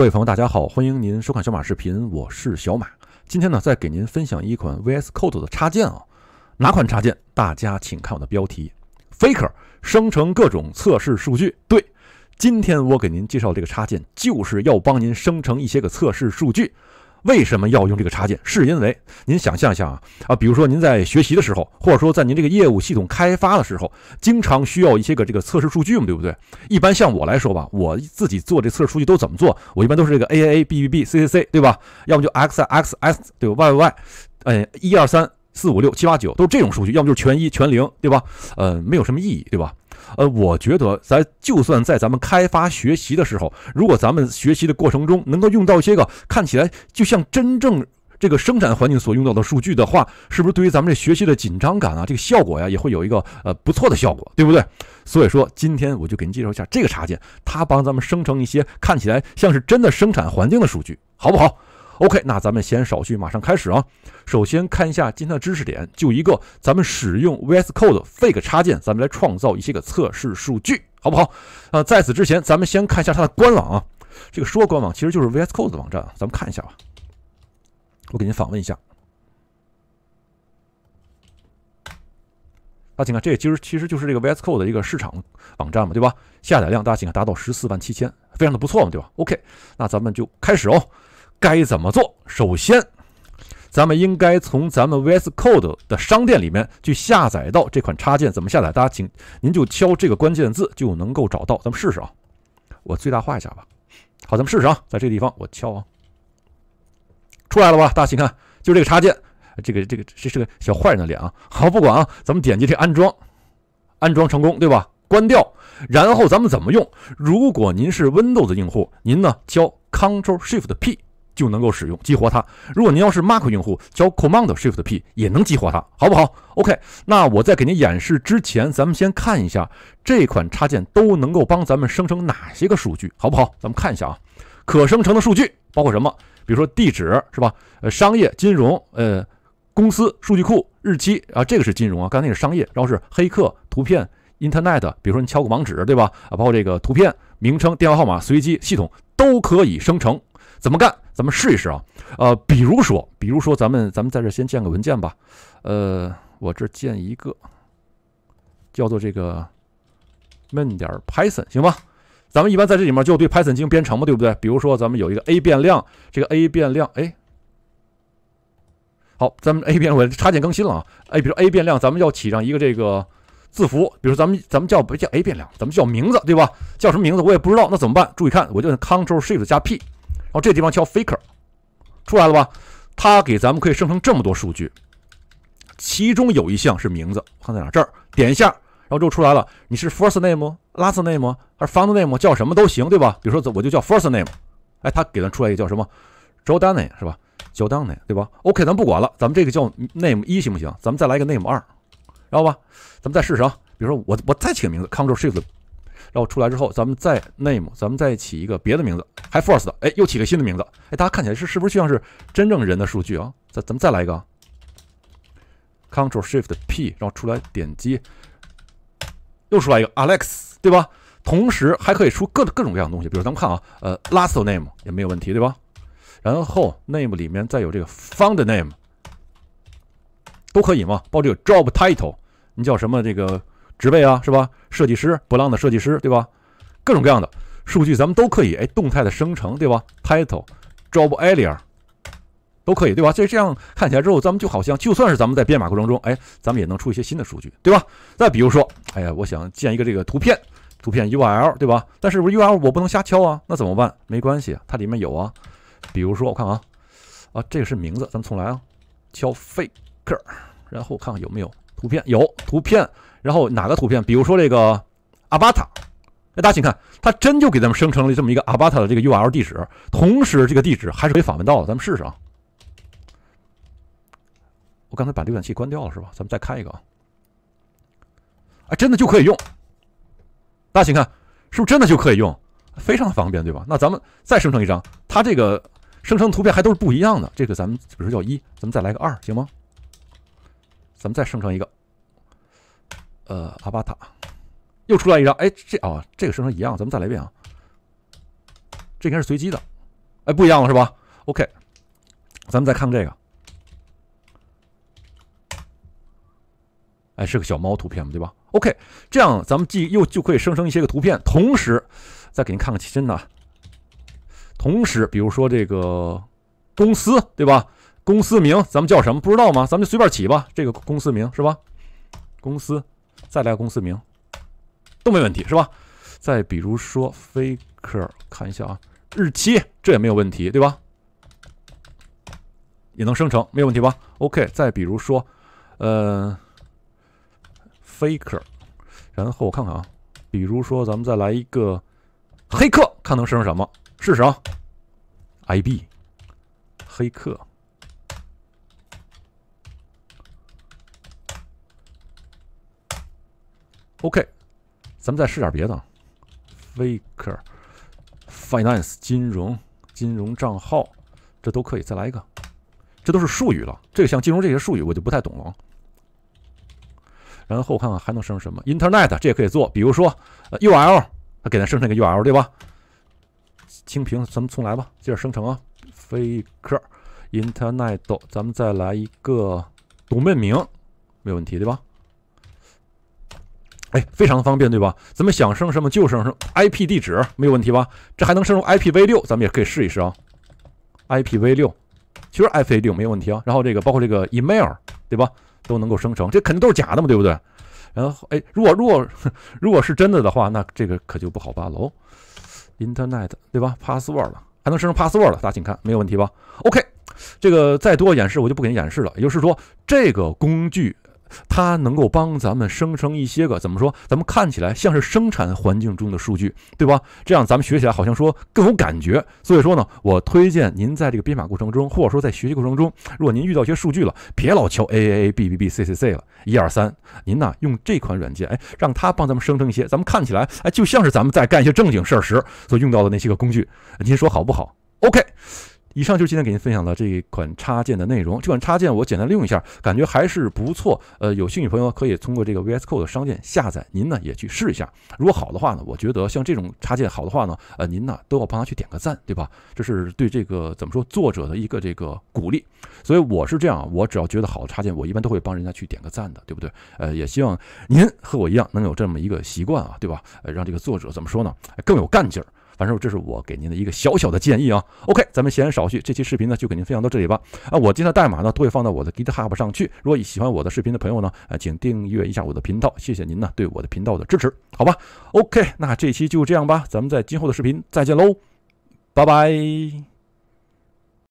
各位朋友，大家好，欢迎您收看小马视频，我是小马。今天呢，再给您分享一款 VS Code 的插件啊，哪款插件？大家请看我的标题，faker 生成各种测试数据。对，今天我给您介绍这个插件，就是要帮您生成一些个测试数据。为什么要用这个插件？是因为您想象一下啊啊，比如说您在学习的时候，或者说在您这个业务系统开发的时候，经常需要一些个这个测试数据嘛，对不对？一般像我来说吧，我自己做这测试数据都怎么做？我一般都是这个 a a a b b b c c c 对吧？要么就 x x x 对吧？y y y 哎，一二三四五六七八九都是这种数据，要么就是全一全零，对吧？呃，没有什么意义，对吧？呃，我觉得在就算在咱们开发学习的时候，如果咱们学习的过程中能够用到一些个看起来就像真正这个生产环境所用到的数据的话，是不是对于咱们这学习的紧张感啊，这个效果呀，也会有一个呃不错的效果，对不对？所以说今天我就给你介绍一下这个插件，它帮咱们生成一些看起来像是真的生产环境的数据，好不好？OK，那咱们先少叙，马上开始啊！首先看一下今天的知识点，就一个，咱们使用 VS Code Fake 插件，咱们来创造一些个测试数据，好不好？啊，在此之前，咱们先看一下它的官网啊。这个说官网，其实就是 VS Code 的网站啊。咱们看一下吧，我给您访问一下。大家请看，这其实其实就是这个 VS Code 的一个市场网站嘛，对吧？下载量大家请看达到十四万七千，非常的不错嘛，对吧？OK，那咱们就开始哦。该怎么做？首先，咱们应该从咱们 VS Code 的商店里面去下载到这款插件。怎么下载？大家请您就敲这个关键字就能够找到。咱们试试啊，我最大化一下吧。好，咱们试试啊，在这个地方我敲啊，出来了吧？大家请看，就这个插件，这个这个这是个小坏人的脸啊。好，不管啊，咱们点击这安装，安装成功对吧？关掉，然后咱们怎么用？如果您是 Windows 用户，您呢敲 Control Shift P。就能够使用激活它。如果您要是 Mac 用户，交 Command Shift P 也能激活它，好不好？OK，那我在给您演示之前，咱们先看一下这款插件都能够帮咱们生成哪些个数据，好不好？咱们看一下啊，可生成的数据包括什么？比如说地址是吧？呃，商业、金融、呃，公司、数据库、日期啊，这个是金融啊，刚才那是商业，然后是黑客、图片、Internet，比如说你敲个网址对吧？啊，包括这个图片名称、电话号码、随机系统都可以生成。怎么干？咱们试一试啊！呃，比如说，比如说，咱们咱们在这先建个文件吧。呃，我这建一个叫做这个“闷点 Python” 行吗？咱们一般在这里面就对 Python 进行编程嘛，对不对？比如说，咱们有一个 a 变量，这个 a 变量哎，好，咱们 a 变量插件更新了啊！哎，比如 a 变量，咱们要起上一个这个字符，比如咱们咱们叫不叫 a 变量，咱们叫名字对吧？叫什么名字我也不知道，那怎么办？注意看，我就 Control Shift 加 P。然后这地方敲 Faker，出来了吧？它给咱们可以生成这么多数据，其中有一项是名字，看在哪？这儿点一下，然后就出来了。你是 first name、last name 还是 f o u n d name？叫什么都行，对吧？比如说，我就叫 first name。哎，它给咱出来一个叫什么 j o r d a n a y 是吧 j o r d a n a y 对吧？OK，咱不管了，咱们这个叫 name 一行不行？咱们再来一个 name 二，知道吧？咱们再试试啊。比如说我我再起个名字，Control Shift。然后出来之后，咱们再 name，咱们再起一个别的名字，还 first 的，哎，又起个新的名字，哎，大家看起来是是不是就像是真正人的数据啊？再咱们再来一个 c t r l Shift P，然后出来点击，又出来一个 Alex，对吧？同时还可以出各各种各样的东西，比如咱们看啊，呃，last name 也没有问题，对吧？然后 name 里面再有这个 found name，都可以嘛，包括个 job title，你叫什么这个？植被啊，是吧？设计师，波浪的设计师，对吧？各种各样的数据，咱们都可以哎，动态的生成，对吧？Title，Job Area，都可以，对吧？这这样看起来之后，咱们就好像就算是咱们在编码过程中，哎，咱们也能出一些新的数据，对吧？再比如说，哎呀，我想建一个这个图片，图片 URL，对吧？但是不 URL，我不能瞎敲啊，那怎么办？没关系，它里面有啊。比如说，我看啊，啊，这个是名字，咱们重来啊，敲 Faker，然后看看有没有。图片有图片，然后哪个图片？比如说这个阿巴塔，哎，大家请看，它真就给咱们生成了这么一个阿巴塔的这个 URL 地址，同时这个地址还是可以访问到的。咱们试试啊，我刚才把浏览器关掉了是吧？咱们再开一个啊，啊，真的就可以用。大家请看，是不是真的就可以用？非常方便对吧？那咱们再生成一张，它这个生成图片还都是不一样的。这个咱们比如说叫一，咱们再来个二行吗？咱们再生成一个，呃，阿巴塔，又出来一张，哎，这啊，这个生成一样，咱们再来一遍啊，这应该是随机的，哎，不一样了是吧？OK，咱们再看看这个，哎，是个小猫图片嘛，对吧？OK，这样咱们既又就可以生成一些个图片，同时再给您看看其真的，同时比如说这个公司，对吧？公司名咱们叫什么不知道吗？咱们就随便起吧。这个公司名是吧？公司再来公司名都没问题是吧？再比如说 faker，看一下啊，日期这也没有问题对吧？也能生成没有问题吧？OK，再比如说呃，e r 然后我看看啊，比如说咱们再来一个黑客，看能生成什么？试试啊，IB 黑客。OK，咱们再试点别的。Faker f i n a n c e 金融，金融账号，这都可以。再来一个，这都是术语了。这个像金融这些术语，我就不太懂了。然后我看看还能生成什么。Internet 这也可以做，比如说 URL，给它生成一个 URL 对吧？清屏，咱们重来吧。接着生成啊，Faker i n t e r n e t 咱们再来一个董域名，没有问题对吧？哎，非常的方便，对吧？咱们想生成什么就生成 IP 地址，没有问题吧？这还能生成 IPv6，咱们也可以试一试啊。IPv6，其实 IPv6 没有问题啊。然后这个包括这个 email，对吧？都能够生成，这肯定都是假的嘛，对不对？然后，哎，如果如果 如果是真的的话，那这个可就不好办了哦。Internet，对吧？Password 了，还能生成 Password 了，大家请看，没有问题吧？OK，这个再多演示我就不给你演示了。也就是说，这个工具。它能够帮咱们生成一些个怎么说？咱们看起来像是生产环境中的数据，对吧？这样咱们学起来好像说更有感觉。所以说呢，我推荐您在这个编码过程中，或者说在学习过程中，如果您遇到一些数据了，别老敲 a a a b b b c c c 了，一二三，您呢用这款软件，哎，让它帮咱们生成一些，咱们看起来哎就像是咱们在干一些正经事儿时所用到的那些个工具，您说好不好？OK。以上就是今天给您分享的这一款插件的内容。这款插件我简单利用一下，感觉还是不错。呃，有兴趣朋友可以通过这个 VS Code 商店下载，您呢也去试一下。如果好的话呢，我觉得像这种插件好的话呢，呃，您呢都要帮他去点个赞，对吧？这是对这个怎么说作者的一个这个鼓励。所以我是这样，我只要觉得好的插件，我一般都会帮人家去点个赞的，对不对？呃，也希望您和我一样能有这么一个习惯啊，对吧？呃，让这个作者怎么说呢，更有干劲儿。反正这是我给您的一个小小的建议啊。OK，咱们闲言少叙，这期视频呢就给您分享到这里吧。啊，我今天的代码呢都会放到我的 GitHub 上去。如果喜欢我的视频的朋友呢，啊，请订阅一下我的频道。谢谢您呢对我的频道的支持，好吧？OK，那这期就这样吧，咱们在今后的视频再见喽，拜拜。